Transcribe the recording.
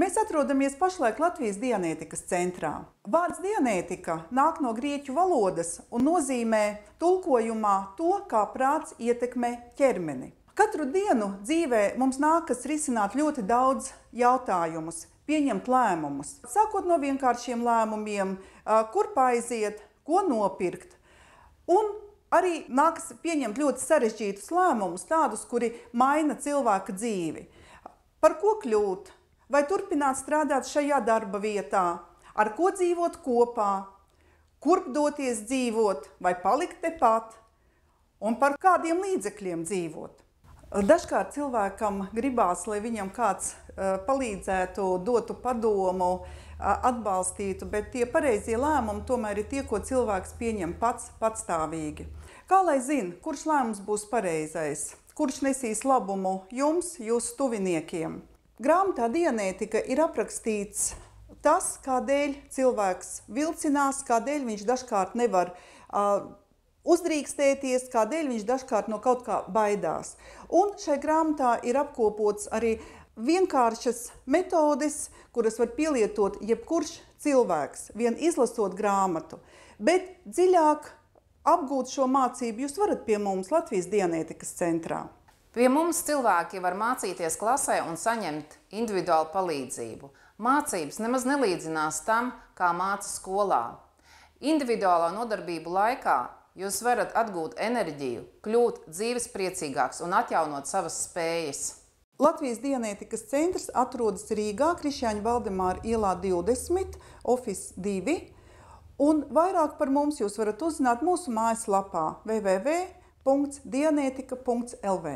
Mēs atrodamies pašlaik Latvijas dianētikas centrā. Vārds dianētika nāk no grieķu valodas un nozīmē tulkojumā to, kā prāts ietekmē ķermeni. Katru dienu dzīvē mums nākas risināt ļoti daudz jautājumus, pieņemt lēmumus. Sākot no vienkāršiem lēmumiem, kur paiziet, ko nopirkt. Un arī nākas pieņemt ļoti sarežģītus lēmumus, tādus, kuri maina cilvēka dzīvi. Par ko kļūt? vai turpināt strādāt šajā darba vietā, ar ko dzīvot kopā, kurp doties dzīvot vai palikt tepat un par kādiem līdzekļiem dzīvot. Dažkārt cilvēkam gribās, lai viņam kāds palīdzētu, dotu padomu, atbalstītu, bet tie pareizie lēmumi tomēr ir tie, ko cilvēks pieņem pats patstāvīgi. Kā lai zina, kurš lēmums būs pareizais, kurš nesīs labumu jums, jūsu tuviniekiem? Grāmatā Dienētika ir aprakstīts tas, kādēļ cilvēks vilcinās, kādēļ viņš dažkārt nevar uh, uzdrīkstēties, kādēļ viņš dažkārt no kaut kā baidās. Un šai grāmatā ir apkopots arī vienkāršas metodes, kuras var pielietot jebkurš cilvēks, vien izlasot grāmatu. Bet dziļāk apgūt šo mācību jūs varat pie mums Latvijas Dienētikas centrā. Pie mums cilvēki var mācīties klasē un saņemt individuālu palīdzību. Mācības nemaz nelīdzinās tam, kā māca skolā. Individuālā nodarbību laikā jūs varat atgūt enerģiju, kļūt dzīves priecīgāks un atjaunot savas spējas. Latvijas dienētikas centrs atrodas Rīgā, Krišjāņa Valdemāra ielā 20, Office 2, un vairāk par mums jūs varat uzzināt mūsu mājaslapā www.dienētika.lv.